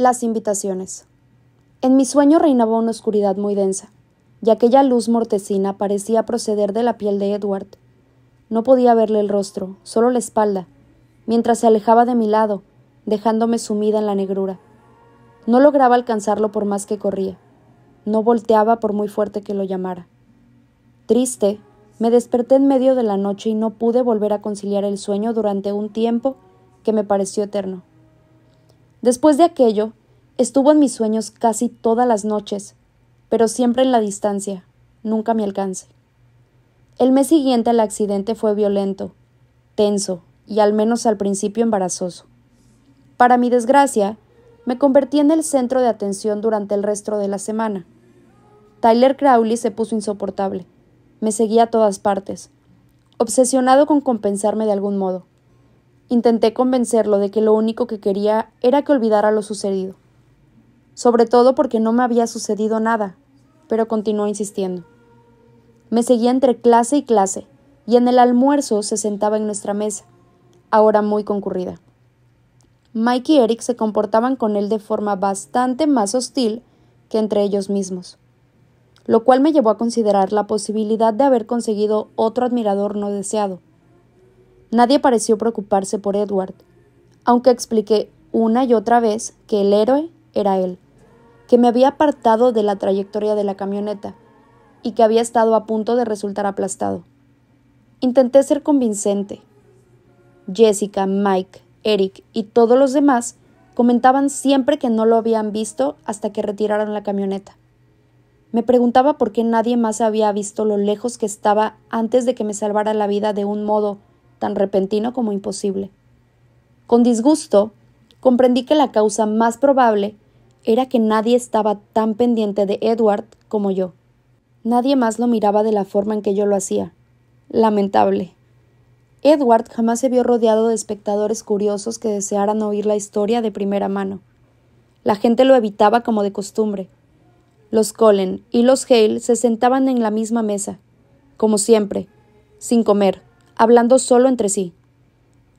Las invitaciones. En mi sueño reinaba una oscuridad muy densa, y aquella luz mortecina parecía proceder de la piel de Edward. No podía verle el rostro, solo la espalda, mientras se alejaba de mi lado, dejándome sumida en la negrura. No lograba alcanzarlo por más que corría. No volteaba por muy fuerte que lo llamara. Triste, me desperté en medio de la noche y no pude volver a conciliar el sueño durante un tiempo que me pareció eterno. Después de aquello, estuvo en mis sueños casi todas las noches, pero siempre en la distancia, nunca mi alcance. El mes siguiente el accidente fue violento, tenso y al menos al principio embarazoso. Para mi desgracia, me convertí en el centro de atención durante el resto de la semana. Tyler Crowley se puso insoportable. Me seguía a todas partes, obsesionado con compensarme de algún modo. Intenté convencerlo de que lo único que quería era que olvidara lo sucedido, sobre todo porque no me había sucedido nada, pero continuó insistiendo. Me seguía entre clase y clase, y en el almuerzo se sentaba en nuestra mesa, ahora muy concurrida. Mike y Eric se comportaban con él de forma bastante más hostil que entre ellos mismos, lo cual me llevó a considerar la posibilidad de haber conseguido otro admirador no deseado, Nadie pareció preocuparse por Edward, aunque expliqué una y otra vez que el héroe era él, que me había apartado de la trayectoria de la camioneta y que había estado a punto de resultar aplastado. Intenté ser convincente. Jessica, Mike, Eric y todos los demás comentaban siempre que no lo habían visto hasta que retiraron la camioneta. Me preguntaba por qué nadie más había visto lo lejos que estaba antes de que me salvara la vida de un modo tan repentino como imposible. Con disgusto, comprendí que la causa más probable era que nadie estaba tan pendiente de Edward como yo. Nadie más lo miraba de la forma en que yo lo hacía. Lamentable. Edward jamás se vio rodeado de espectadores curiosos que desearan oír la historia de primera mano. La gente lo evitaba como de costumbre. Los Colen y los Hale se sentaban en la misma mesa, como siempre, sin comer, hablando solo entre sí.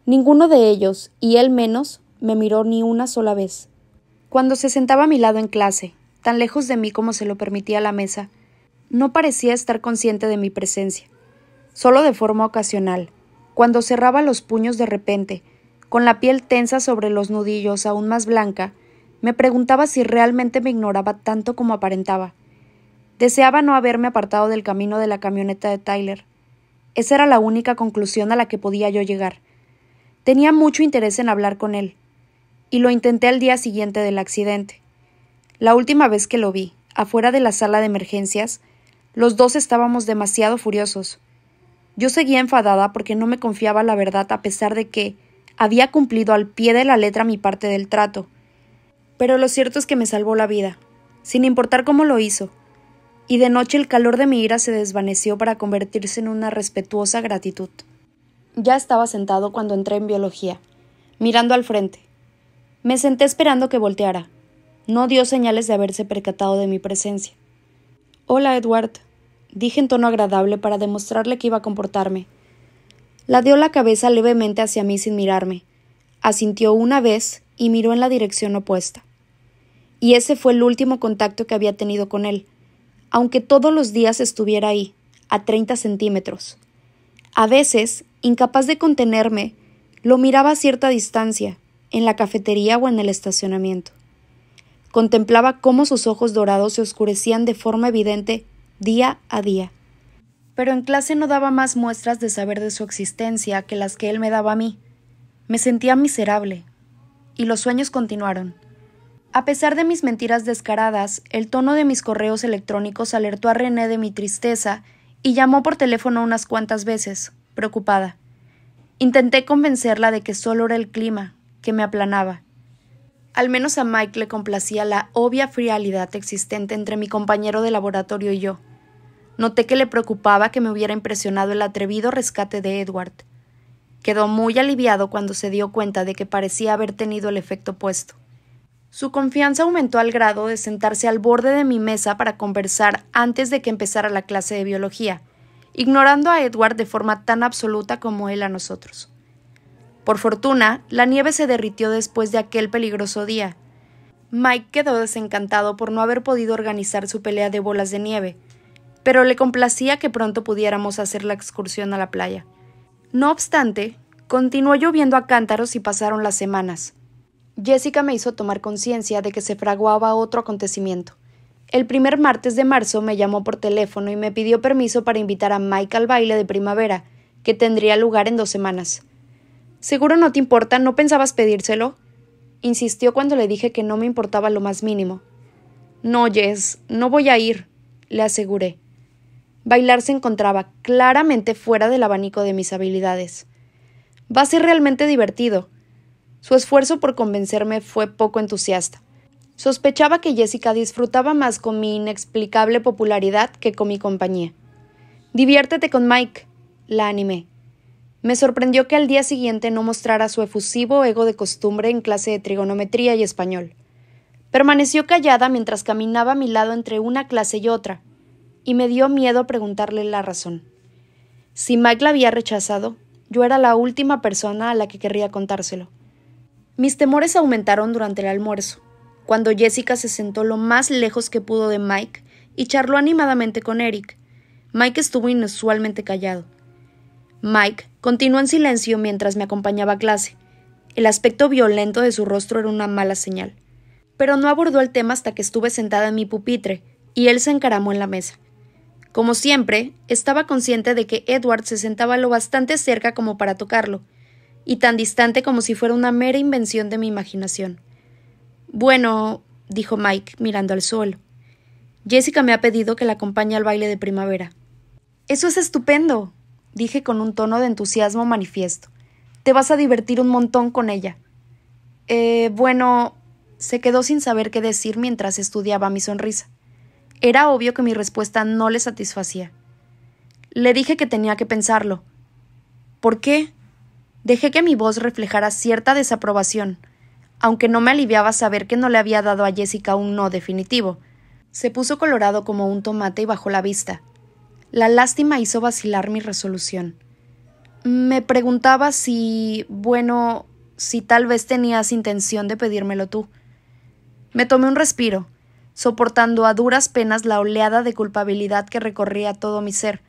Ninguno de ellos, y él menos, me miró ni una sola vez. Cuando se sentaba a mi lado en clase, tan lejos de mí como se lo permitía la mesa, no parecía estar consciente de mi presencia, solo de forma ocasional, cuando cerraba los puños de repente, con la piel tensa sobre los nudillos aún más blanca, me preguntaba si realmente me ignoraba tanto como aparentaba. Deseaba no haberme apartado del camino de la camioneta de Tyler, esa era la única conclusión a la que podía yo llegar. Tenía mucho interés en hablar con él, y lo intenté al día siguiente del accidente. La última vez que lo vi, afuera de la sala de emergencias, los dos estábamos demasiado furiosos. Yo seguía enfadada porque no me confiaba la verdad a pesar de que había cumplido al pie de la letra mi parte del trato. Pero lo cierto es que me salvó la vida, sin importar cómo lo hizo, y de noche el calor de mi ira se desvaneció para convertirse en una respetuosa gratitud. Ya estaba sentado cuando entré en biología, mirando al frente. Me senté esperando que volteara. No dio señales de haberse percatado de mi presencia. Hola, Edward, dije en tono agradable para demostrarle que iba a comportarme. La dio la cabeza levemente hacia mí sin mirarme. Asintió una vez y miró en la dirección opuesta. Y ese fue el último contacto que había tenido con él aunque todos los días estuviera ahí, a 30 centímetros. A veces, incapaz de contenerme, lo miraba a cierta distancia, en la cafetería o en el estacionamiento. Contemplaba cómo sus ojos dorados se oscurecían de forma evidente día a día. Pero en clase no daba más muestras de saber de su existencia que las que él me daba a mí. Me sentía miserable. Y los sueños continuaron. A pesar de mis mentiras descaradas, el tono de mis correos electrónicos alertó a René de mi tristeza y llamó por teléfono unas cuantas veces, preocupada. Intenté convencerla de que solo era el clima, que me aplanaba. Al menos a Mike le complacía la obvia frialdad existente entre mi compañero de laboratorio y yo. Noté que le preocupaba que me hubiera impresionado el atrevido rescate de Edward. Quedó muy aliviado cuando se dio cuenta de que parecía haber tenido el efecto opuesto. Su confianza aumentó al grado de sentarse al borde de mi mesa para conversar antes de que empezara la clase de biología, ignorando a Edward de forma tan absoluta como él a nosotros. Por fortuna, la nieve se derritió después de aquel peligroso día. Mike quedó desencantado por no haber podido organizar su pelea de bolas de nieve, pero le complacía que pronto pudiéramos hacer la excursión a la playa. No obstante, continuó lloviendo a cántaros y pasaron las semanas. Jessica me hizo tomar conciencia de que se fraguaba otro acontecimiento. El primer martes de marzo me llamó por teléfono y me pidió permiso para invitar a Mike al baile de primavera, que tendría lugar en dos semanas. Seguro no te importa, ¿no pensabas pedírselo? Insistió cuando le dije que no me importaba lo más mínimo. No, Jess, no voy a ir, le aseguré. Bailar se encontraba claramente fuera del abanico de mis habilidades. Va a ser realmente divertido, su esfuerzo por convencerme fue poco entusiasta. Sospechaba que Jessica disfrutaba más con mi inexplicable popularidad que con mi compañía. Diviértete con Mike, la animé. Me sorprendió que al día siguiente no mostrara su efusivo ego de costumbre en clase de trigonometría y español. Permaneció callada mientras caminaba a mi lado entre una clase y otra, y me dio miedo preguntarle la razón. Si Mike la había rechazado, yo era la última persona a la que querría contárselo. Mis temores aumentaron durante el almuerzo, cuando Jessica se sentó lo más lejos que pudo de Mike y charló animadamente con Eric. Mike estuvo inusualmente callado. Mike continuó en silencio mientras me acompañaba a clase. El aspecto violento de su rostro era una mala señal. Pero no abordó el tema hasta que estuve sentada en mi pupitre, y él se encaramó en la mesa. Como siempre, estaba consciente de que Edward se sentaba lo bastante cerca como para tocarlo, y tan distante como si fuera una mera invención de mi imaginación. Bueno, dijo Mike, mirando al suelo. Jessica me ha pedido que la acompañe al baile de primavera. Eso es estupendo, dije con un tono de entusiasmo manifiesto. Te vas a divertir un montón con ella. Eh, bueno, se quedó sin saber qué decir mientras estudiaba mi sonrisa. Era obvio que mi respuesta no le satisfacía. Le dije que tenía que pensarlo. ¿Por qué? Dejé que mi voz reflejara cierta desaprobación, aunque no me aliviaba saber que no le había dado a Jessica un no definitivo. Se puso colorado como un tomate y bajó la vista. La lástima hizo vacilar mi resolución. Me preguntaba si, bueno, si tal vez tenías intención de pedírmelo tú. Me tomé un respiro, soportando a duras penas la oleada de culpabilidad que recorría todo mi ser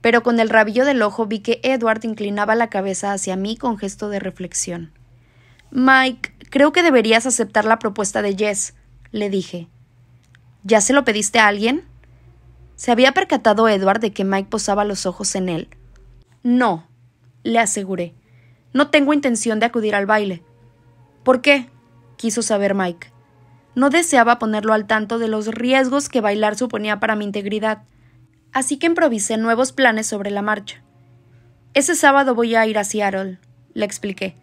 pero con el rabillo del ojo vi que Edward inclinaba la cabeza hacia mí con gesto de reflexión. Mike, creo que deberías aceptar la propuesta de Jess, le dije. ¿Ya se lo pediste a alguien? ¿Se había percatado Edward de que Mike posaba los ojos en él? No, le aseguré. No tengo intención de acudir al baile. ¿Por qué? quiso saber Mike. No deseaba ponerlo al tanto de los riesgos que bailar suponía para mi integridad así que improvisé nuevos planes sobre la marcha. Ese sábado voy a ir a Seattle, le expliqué.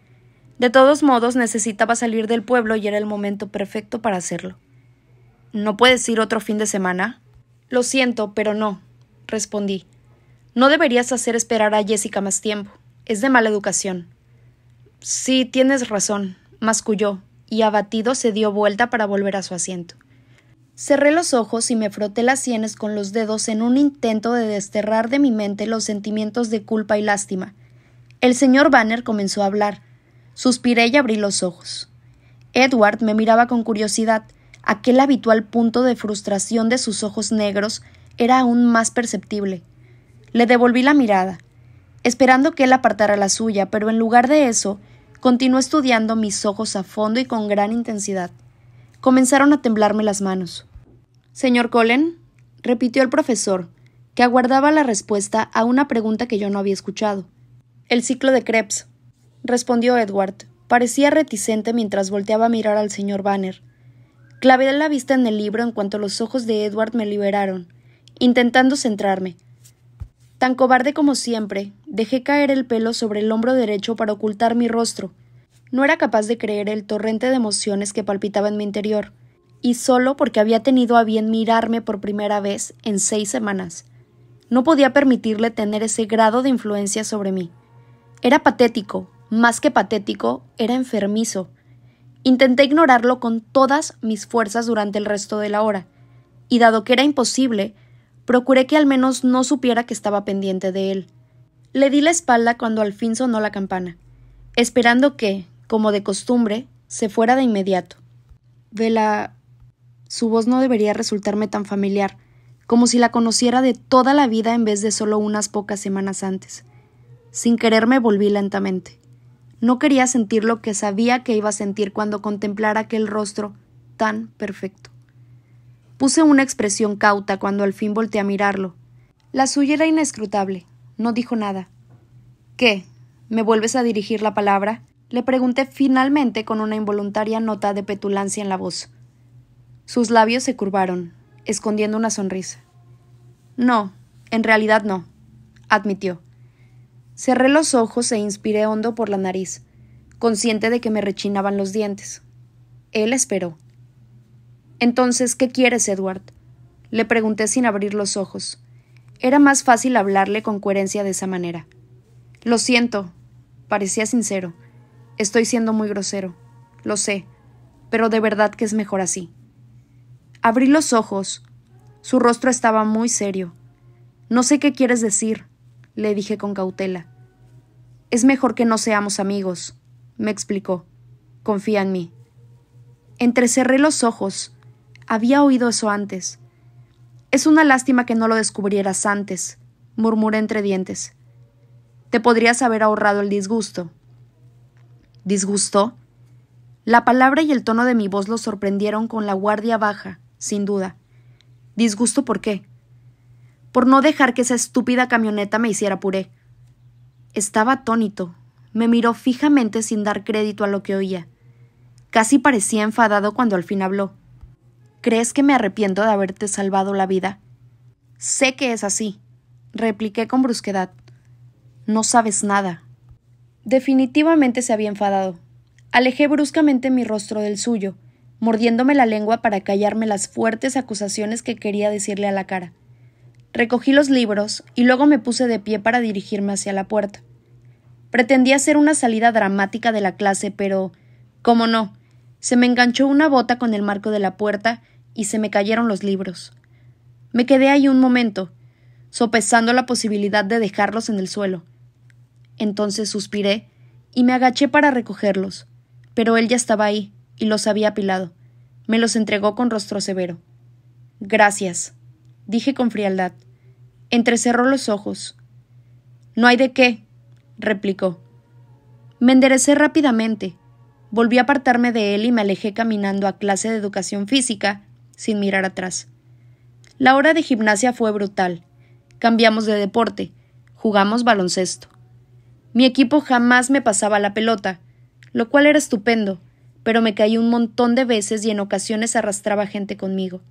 De todos modos, necesitaba salir del pueblo y era el momento perfecto para hacerlo. ¿No puedes ir otro fin de semana? Lo siento, pero no, respondí. No deberías hacer esperar a Jessica más tiempo. Es de mala educación. Sí, tienes razón, masculló, y abatido se dio vuelta para volver a su asiento. Cerré los ojos y me froté las sienes con los dedos en un intento de desterrar de mi mente los sentimientos de culpa y lástima. El señor Banner comenzó a hablar. Suspiré y abrí los ojos. Edward me miraba con curiosidad. Aquel habitual punto de frustración de sus ojos negros era aún más perceptible. Le devolví la mirada, esperando que él apartara la suya, pero en lugar de eso, continuó estudiando mis ojos a fondo y con gran intensidad. Comenzaron a temblarme las manos. Señor Colen, repitió el profesor, que aguardaba la respuesta a una pregunta que yo no había escuchado. El ciclo de Krebs, respondió Edward. Parecía reticente mientras volteaba a mirar al señor Banner. Clavé la vista en el libro en cuanto los ojos de Edward me liberaron, intentando centrarme. Tan cobarde como siempre, dejé caer el pelo sobre el hombro derecho para ocultar mi rostro, no era capaz de creer el torrente de emociones que palpitaba en mi interior, y solo porque había tenido a bien mirarme por primera vez en seis semanas. No podía permitirle tener ese grado de influencia sobre mí. Era patético, más que patético, era enfermizo. Intenté ignorarlo con todas mis fuerzas durante el resto de la hora, y dado que era imposible, procuré que al menos no supiera que estaba pendiente de él. Le di la espalda cuando al fin sonó la campana, esperando que, como de costumbre, se fuera de inmediato. Vela. Su voz no debería resultarme tan familiar, como si la conociera de toda la vida en vez de solo unas pocas semanas antes. Sin quererme volví lentamente. No quería sentir lo que sabía que iba a sentir cuando contemplara aquel rostro tan perfecto. Puse una expresión cauta cuando al fin volteé a mirarlo. La suya era inescrutable. No dijo nada. ¿Qué? ¿Me vuelves a dirigir la palabra? Le pregunté finalmente con una involuntaria nota de petulancia en la voz. Sus labios se curvaron, escondiendo una sonrisa. No, en realidad no, admitió. Cerré los ojos e inspiré hondo por la nariz, consciente de que me rechinaban los dientes. Él esperó. Entonces, ¿qué quieres, Edward? Le pregunté sin abrir los ojos. Era más fácil hablarle con coherencia de esa manera. Lo siento, parecía sincero. Estoy siendo muy grosero, lo sé, pero de verdad que es mejor así. Abrí los ojos. Su rostro estaba muy serio. No sé qué quieres decir, le dije con cautela. Es mejor que no seamos amigos, me explicó. Confía en mí. Entrecerré los ojos. Había oído eso antes. Es una lástima que no lo descubrieras antes, murmuré entre dientes. Te podrías haber ahorrado el disgusto, disgustó. La palabra y el tono de mi voz lo sorprendieron con la guardia baja, sin duda. ¿Disgusto por qué? Por no dejar que esa estúpida camioneta me hiciera puré. Estaba atónito. Me miró fijamente sin dar crédito a lo que oía. Casi parecía enfadado cuando al fin habló. ¿Crees que me arrepiento de haberte salvado la vida? Sé que es así, repliqué con brusquedad. No sabes nada, Definitivamente se había enfadado. Alejé bruscamente mi rostro del suyo, mordiéndome la lengua para callarme las fuertes acusaciones que quería decirle a la cara. Recogí los libros y luego me puse de pie para dirigirme hacia la puerta. Pretendía hacer una salida dramática de la clase, pero como no. Se me enganchó una bota con el marco de la puerta y se me cayeron los libros. Me quedé ahí un momento, sopesando la posibilidad de dejarlos en el suelo. Entonces suspiré y me agaché para recogerlos, pero él ya estaba ahí y los había apilado. Me los entregó con rostro severo. Gracias, dije con frialdad. Entrecerró los ojos. No hay de qué, replicó. Me enderecé rápidamente. Volví a apartarme de él y me alejé caminando a clase de educación física, sin mirar atrás. La hora de gimnasia fue brutal. Cambiamos de deporte. Jugamos baloncesto. Mi equipo jamás me pasaba la pelota, lo cual era estupendo, pero me caí un montón de veces y en ocasiones arrastraba gente conmigo.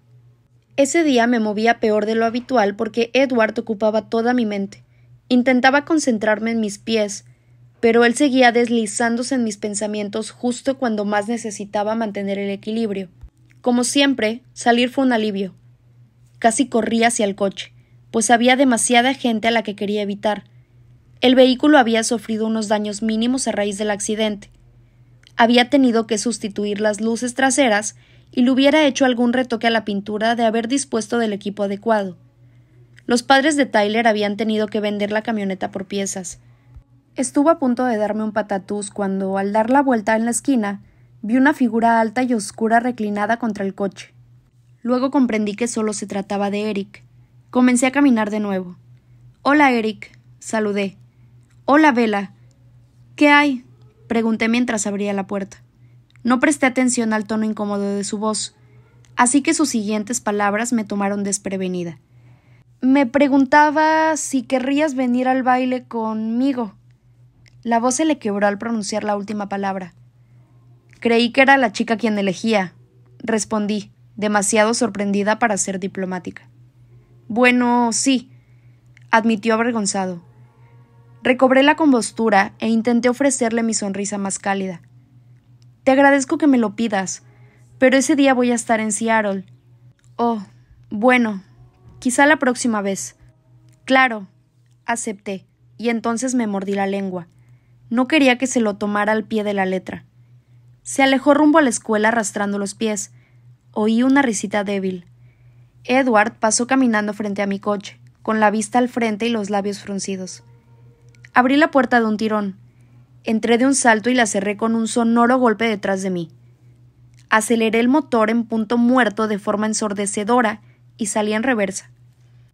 Ese día me movía peor de lo habitual porque Edward ocupaba toda mi mente. Intentaba concentrarme en mis pies, pero él seguía deslizándose en mis pensamientos justo cuando más necesitaba mantener el equilibrio. Como siempre, salir fue un alivio. Casi corrí hacia el coche, pues había demasiada gente a la que quería evitar, el vehículo había sufrido unos daños mínimos a raíz del accidente. Había tenido que sustituir las luces traseras y le hubiera hecho algún retoque a la pintura de haber dispuesto del equipo adecuado. Los padres de Tyler habían tenido que vender la camioneta por piezas. Estuvo a punto de darme un patatús cuando, al dar la vuelta en la esquina, vi una figura alta y oscura reclinada contra el coche. Luego comprendí que solo se trataba de Eric. Comencé a caminar de nuevo. Hola, Eric, saludé. Hola, Vela. ¿Qué hay? pregunté mientras abría la puerta. No presté atención al tono incómodo de su voz, así que sus siguientes palabras me tomaron desprevenida. Me preguntaba si querrías venir al baile conmigo. La voz se le quebró al pronunciar la última palabra. Creí que era la chica quien elegía, respondí, demasiado sorprendida para ser diplomática. Bueno, sí, admitió avergonzado. Recobré la compostura e intenté ofrecerle mi sonrisa más cálida. Te agradezco que me lo pidas, pero ese día voy a estar en Seattle. Oh, bueno, quizá la próxima vez. Claro, acepté, y entonces me mordí la lengua. No quería que se lo tomara al pie de la letra. Se alejó rumbo a la escuela arrastrando los pies. Oí una risita débil. Edward pasó caminando frente a mi coche, con la vista al frente y los labios fruncidos. Abrí la puerta de un tirón. Entré de un salto y la cerré con un sonoro golpe detrás de mí. Aceleré el motor en punto muerto de forma ensordecedora y salí en reversa.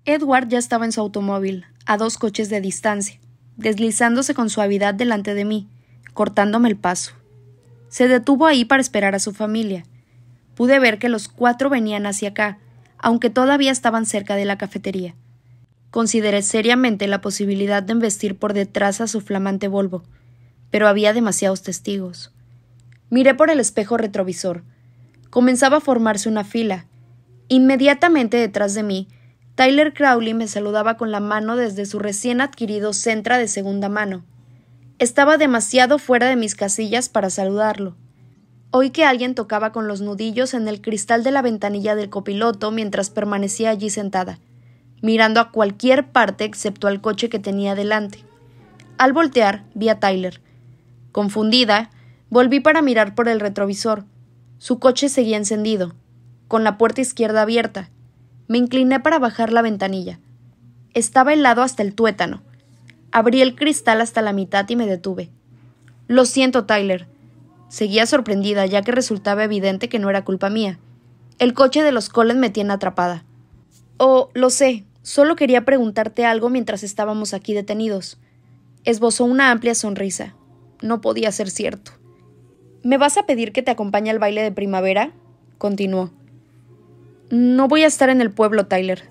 Edward ya estaba en su automóvil, a dos coches de distancia, deslizándose con suavidad delante de mí, cortándome el paso. Se detuvo ahí para esperar a su familia. Pude ver que los cuatro venían hacia acá, aunque todavía estaban cerca de la cafetería. Consideré seriamente la posibilidad de embestir por detrás a su flamante Volvo, pero había demasiados testigos. Miré por el espejo retrovisor. Comenzaba a formarse una fila. Inmediatamente detrás de mí, Tyler Crowley me saludaba con la mano desde su recién adquirido Centra de segunda mano. Estaba demasiado fuera de mis casillas para saludarlo. Oí que alguien tocaba con los nudillos en el cristal de la ventanilla del copiloto mientras permanecía allí sentada mirando a cualquier parte excepto al coche que tenía delante. Al voltear, vi a Tyler. Confundida, volví para mirar por el retrovisor. Su coche seguía encendido, con la puerta izquierda abierta. Me incliné para bajar la ventanilla. Estaba helado hasta el tuétano. Abrí el cristal hasta la mitad y me detuve. Lo siento, Tyler. Seguía sorprendida, ya que resultaba evidente que no era culpa mía. El coche de los Collins me tiene atrapada. Oh, lo sé, Solo quería preguntarte algo mientras estábamos aquí detenidos. Esbozó una amplia sonrisa. No podía ser cierto. ¿Me vas a pedir que te acompañe al baile de primavera? continuó. No voy a estar en el pueblo, Tyler.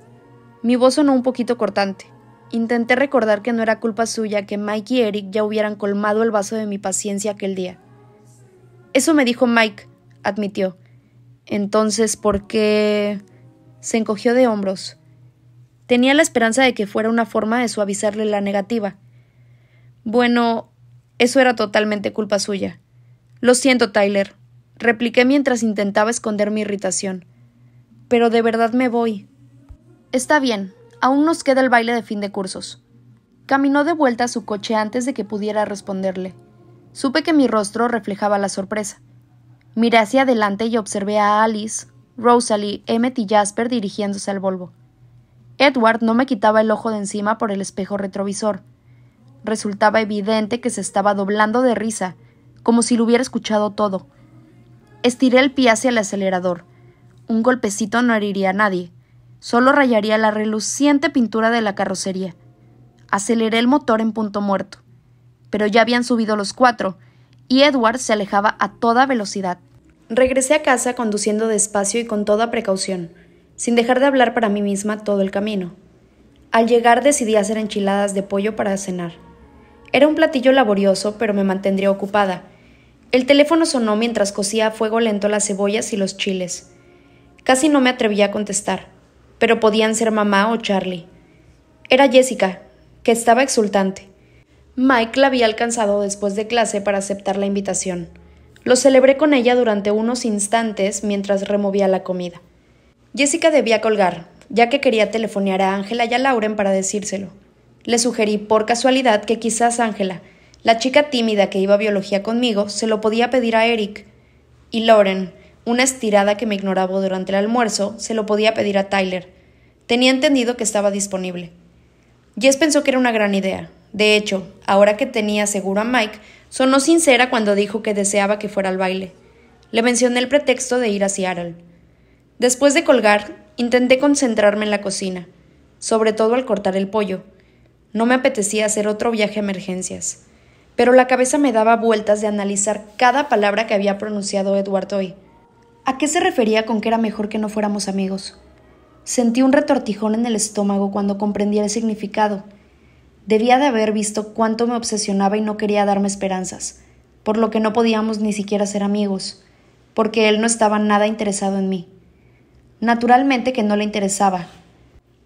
Mi voz sonó un poquito cortante. Intenté recordar que no era culpa suya que Mike y Eric ya hubieran colmado el vaso de mi paciencia aquel día. Eso me dijo Mike, admitió. Entonces, ¿por qué? Se encogió de hombros. Tenía la esperanza de que fuera una forma de suavizarle la negativa. Bueno, eso era totalmente culpa suya. Lo siento, Tyler, repliqué mientras intentaba esconder mi irritación. Pero de verdad me voy. Está bien, aún nos queda el baile de fin de cursos. Caminó de vuelta a su coche antes de que pudiera responderle. Supe que mi rostro reflejaba la sorpresa. Miré hacia adelante y observé a Alice, Rosalie, Emmett y Jasper dirigiéndose al Volvo. Edward no me quitaba el ojo de encima por el espejo retrovisor. Resultaba evidente que se estaba doblando de risa, como si lo hubiera escuchado todo. Estiré el pie hacia el acelerador. Un golpecito no heriría a nadie, solo rayaría la reluciente pintura de la carrocería. Aceleré el motor en punto muerto. Pero ya habían subido los cuatro, y Edward se alejaba a toda velocidad. Regresé a casa conduciendo despacio y con toda precaución sin dejar de hablar para mí misma todo el camino. Al llegar decidí hacer enchiladas de pollo para cenar. Era un platillo laborioso, pero me mantendría ocupada. El teléfono sonó mientras cocía a fuego lento las cebollas y los chiles. Casi no me atrevía a contestar, pero podían ser mamá o Charlie. Era Jessica, que estaba exultante. Mike la había alcanzado después de clase para aceptar la invitación. Lo celebré con ella durante unos instantes mientras removía la comida. Jessica debía colgar, ya que quería telefonear a Ángela y a Lauren para decírselo. Le sugerí por casualidad que quizás Ángela, la chica tímida que iba a biología conmigo, se lo podía pedir a Eric. Y Lauren, una estirada que me ignoraba durante el almuerzo, se lo podía pedir a Tyler. Tenía entendido que estaba disponible. Jess pensó que era una gran idea. De hecho, ahora que tenía seguro a Mike, sonó sincera cuando dijo que deseaba que fuera al baile. Le mencioné el pretexto de ir a Seattle. Después de colgar, intenté concentrarme en la cocina, sobre todo al cortar el pollo. No me apetecía hacer otro viaje a emergencias, pero la cabeza me daba vueltas de analizar cada palabra que había pronunciado Edward hoy. ¿A qué se refería con que era mejor que no fuéramos amigos? Sentí un retortijón en el estómago cuando comprendí el significado. Debía de haber visto cuánto me obsesionaba y no quería darme esperanzas, por lo que no podíamos ni siquiera ser amigos, porque él no estaba nada interesado en mí. Naturalmente que no le interesaba.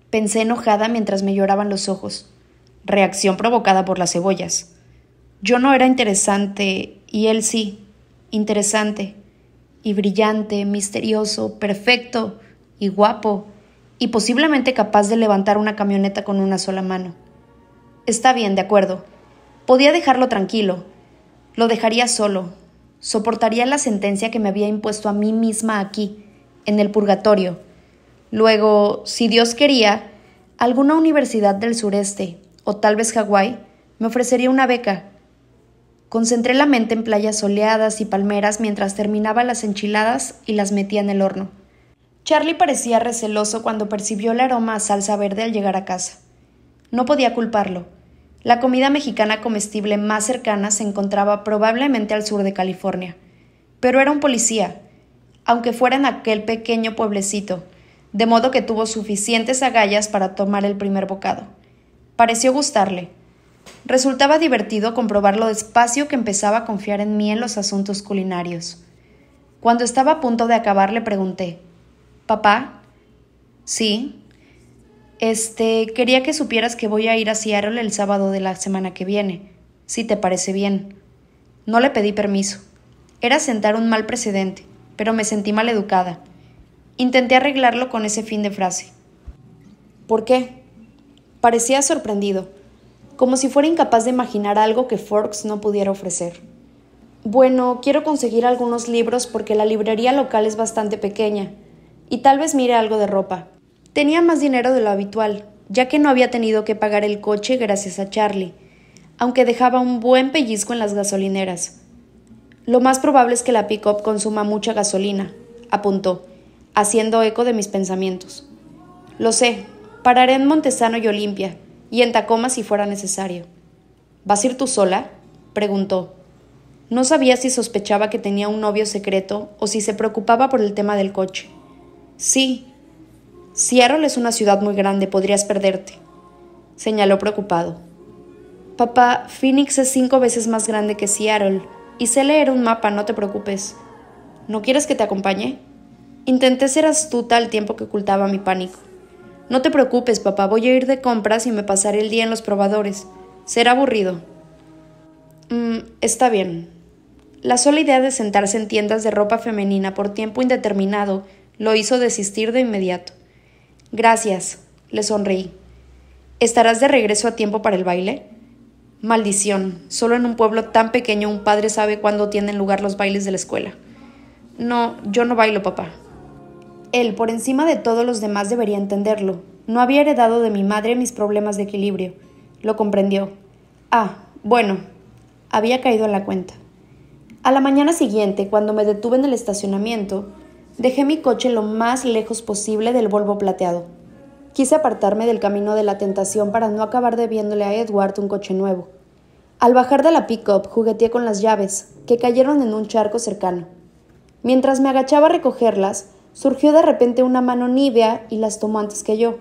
Pensé enojada mientras me lloraban los ojos. Reacción provocada por las cebollas. Yo no era interesante y él sí. Interesante. Y brillante, misterioso, perfecto y guapo. Y posiblemente capaz de levantar una camioneta con una sola mano. Está bien, de acuerdo. Podía dejarlo tranquilo. Lo dejaría solo. Soportaría la sentencia que me había impuesto a mí misma aquí en el purgatorio. Luego, si Dios quería, alguna universidad del sureste, o tal vez Hawái, me ofrecería una beca. Concentré la mente en playas soleadas y palmeras mientras terminaba las enchiladas y las metía en el horno. Charlie parecía receloso cuando percibió el aroma a salsa verde al llegar a casa. No podía culparlo. La comida mexicana comestible más cercana se encontraba probablemente al sur de California. Pero era un policía, aunque fuera en aquel pequeño pueblecito, de modo que tuvo suficientes agallas para tomar el primer bocado. Pareció gustarle. Resultaba divertido comprobar lo despacio que empezaba a confiar en mí en los asuntos culinarios. Cuando estaba a punto de acabar le pregunté, ¿Papá? Sí. Este, quería que supieras que voy a ir a Seattle el sábado de la semana que viene, si te parece bien. No le pedí permiso. Era sentar un mal precedente pero me sentí educada. Intenté arreglarlo con ese fin de frase. ¿Por qué? Parecía sorprendido, como si fuera incapaz de imaginar algo que Forks no pudiera ofrecer. Bueno, quiero conseguir algunos libros porque la librería local es bastante pequeña, y tal vez mire algo de ropa. Tenía más dinero de lo habitual, ya que no había tenido que pagar el coche gracias a Charlie, aunque dejaba un buen pellizco en las gasolineras. Lo más probable es que la pick-up consuma mucha gasolina, apuntó, haciendo eco de mis pensamientos. Lo sé, pararé en Montesano y Olimpia, y en Tacoma si fuera necesario. ¿Vas a ir tú sola? preguntó. No sabía si sospechaba que tenía un novio secreto o si se preocupaba por el tema del coche. Sí. Seattle es una ciudad muy grande, podrías perderte, señaló preocupado. Papá, Phoenix es cinco veces más grande que Seattle, y sé leer un mapa, no te preocupes. ¿No quieres que te acompañe? Intenté ser astuta al tiempo que ocultaba mi pánico. No te preocupes, papá, voy a ir de compras y me pasaré el día en los probadores. Será aburrido. Mm, está bien. La sola idea de sentarse en tiendas de ropa femenina por tiempo indeterminado lo hizo desistir de inmediato. Gracias, le sonreí. ¿Estarás de regreso a tiempo para el baile? Maldición, solo en un pueblo tan pequeño un padre sabe cuándo tienen lugar los bailes de la escuela. No, yo no bailo, papá. Él, por encima de todos los demás, debería entenderlo. No había heredado de mi madre mis problemas de equilibrio. Lo comprendió. Ah, bueno, había caído en la cuenta. A la mañana siguiente, cuando me detuve en el estacionamiento, dejé mi coche lo más lejos posible del Volvo plateado. Quise apartarme del camino de la tentación para no acabar debiéndole a Edward un coche nuevo. Al bajar de la pickup up jugueteé con las llaves, que cayeron en un charco cercano. Mientras me agachaba a recogerlas, surgió de repente una mano nívea y las tomó antes que yo.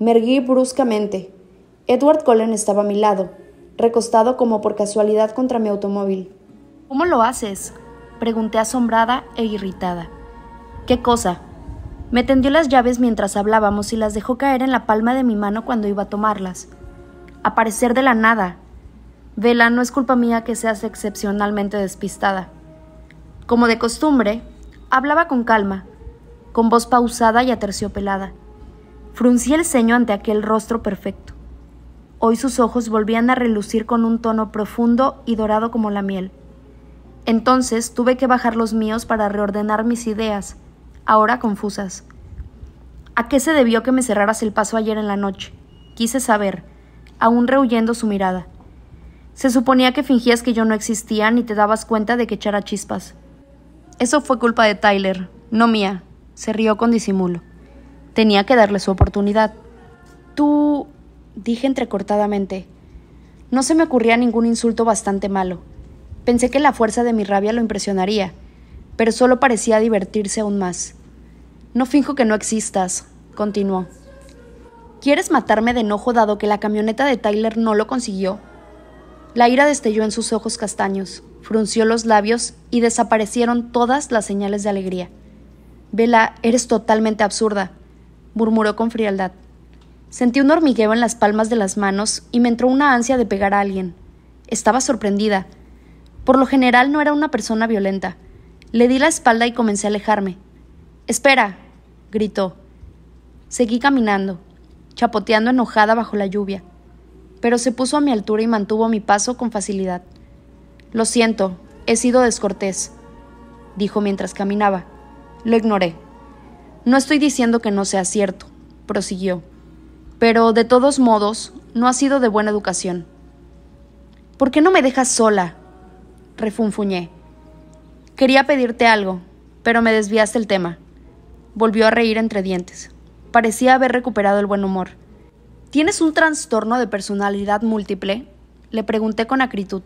Me erguí bruscamente. Edward Cullen estaba a mi lado, recostado como por casualidad contra mi automóvil. ¿Cómo lo haces? Pregunté asombrada e irritada. ¿Qué cosa? Me tendió las llaves mientras hablábamos y las dejó caer en la palma de mi mano cuando iba a tomarlas. Aparecer de la nada. Vela, no es culpa mía que seas excepcionalmente despistada. Como de costumbre, hablaba con calma, con voz pausada y aterciopelada. Fruncí el ceño ante aquel rostro perfecto. Hoy sus ojos volvían a relucir con un tono profundo y dorado como la miel. Entonces tuve que bajar los míos para reordenar mis ideas ahora confusas. ¿A qué se debió que me cerraras el paso ayer en la noche? Quise saber, aún rehuyendo su mirada. Se suponía que fingías que yo no existía ni te dabas cuenta de que echara chispas. Eso fue culpa de Tyler, no mía, se rió con disimulo. Tenía que darle su oportunidad. Tú, dije entrecortadamente, no se me ocurría ningún insulto bastante malo. Pensé que la fuerza de mi rabia lo impresionaría, pero solo parecía divertirse aún más. No finjo que no existas, continuó. ¿Quieres matarme de enojo dado que la camioneta de Tyler no lo consiguió? La ira destelló en sus ojos castaños, frunció los labios y desaparecieron todas las señales de alegría. Vela, eres totalmente absurda, murmuró con frialdad. Sentí un hormigueo en las palmas de las manos y me entró una ansia de pegar a alguien. Estaba sorprendida. Por lo general no era una persona violenta, le di la espalda y comencé a alejarme. Espera, gritó. Seguí caminando, chapoteando enojada bajo la lluvia, pero se puso a mi altura y mantuvo mi paso con facilidad. Lo siento, he sido descortés, dijo mientras caminaba. Lo ignoré. No estoy diciendo que no sea cierto, prosiguió, pero de todos modos, no ha sido de buena educación. ¿Por qué no me dejas sola? refunfuñé. Quería pedirte algo, pero me desviaste el tema. Volvió a reír entre dientes. Parecía haber recuperado el buen humor. ¿Tienes un trastorno de personalidad múltiple? Le pregunté con acritud.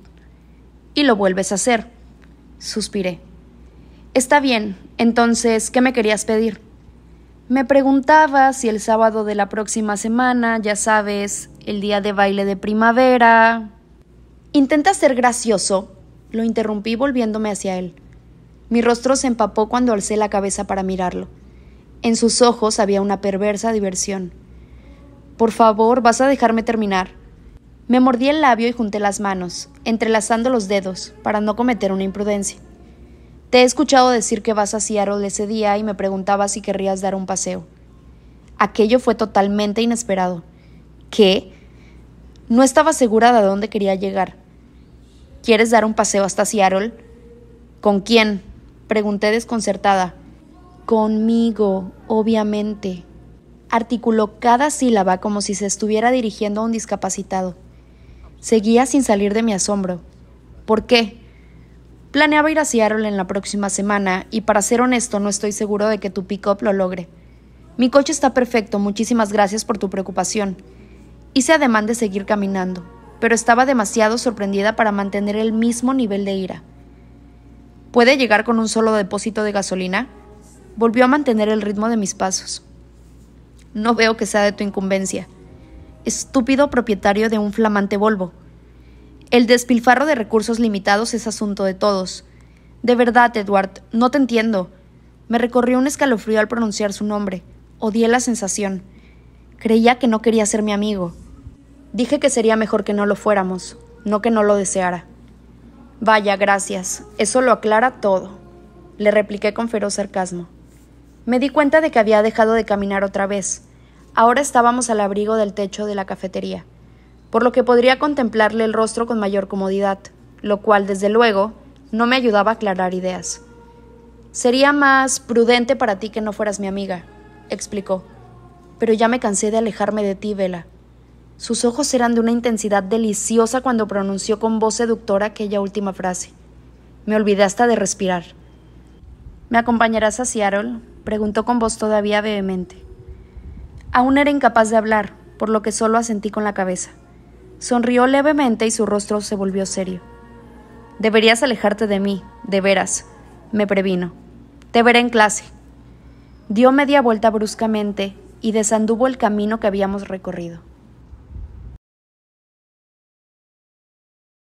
Y lo vuelves a hacer. Suspiré. Está bien, entonces, ¿qué me querías pedir? Me preguntaba si el sábado de la próxima semana, ya sabes, el día de baile de primavera. Intenta ser gracioso, lo interrumpí volviéndome hacia él. Mi rostro se empapó cuando alcé la cabeza para mirarlo. En sus ojos había una perversa diversión. Por favor, vas a dejarme terminar. Me mordí el labio y junté las manos, entrelazando los dedos, para no cometer una imprudencia. Te he escuchado decir que vas a Seattle ese día y me preguntaba si querrías dar un paseo. Aquello fue totalmente inesperado. ¿Qué? No estaba segura de a dónde quería llegar. ¿Quieres dar un paseo hasta Seattle? ¿Con quién? Pregunté desconcertada. Conmigo, obviamente. Articuló cada sílaba como si se estuviera dirigiendo a un discapacitado. Seguía sin salir de mi asombro. ¿Por qué? Planeaba ir a Seattle en la próxima semana y para ser honesto no estoy seguro de que tu pick-up lo logre. Mi coche está perfecto, muchísimas gracias por tu preocupación. Hice ademán de seguir caminando, pero estaba demasiado sorprendida para mantener el mismo nivel de ira. ¿Puede llegar con un solo depósito de gasolina? Volvió a mantener el ritmo de mis pasos. No veo que sea de tu incumbencia. Estúpido propietario de un flamante Volvo. El despilfarro de recursos limitados es asunto de todos. De verdad, Edward, no te entiendo. Me recorrió un escalofrío al pronunciar su nombre. Odié la sensación. Creía que no quería ser mi amigo. Dije que sería mejor que no lo fuéramos, no que no lo deseara. Vaya, gracias. Eso lo aclara todo, le repliqué con feroz sarcasmo. Me di cuenta de que había dejado de caminar otra vez. Ahora estábamos al abrigo del techo de la cafetería, por lo que podría contemplarle el rostro con mayor comodidad, lo cual, desde luego, no me ayudaba a aclarar ideas. Sería más prudente para ti que no fueras mi amiga, explicó. Pero ya me cansé de alejarme de ti, Vela. Sus ojos eran de una intensidad deliciosa cuando pronunció con voz seductora aquella última frase. Me olvidé hasta de respirar. ¿Me acompañarás a Seattle? preguntó con voz todavía vehemente. Aún era incapaz de hablar, por lo que solo asentí con la cabeza. Sonrió levemente y su rostro se volvió serio. Deberías alejarte de mí, de veras, me previno. Te veré en clase. Dio media vuelta bruscamente y desanduvo el camino que habíamos recorrido.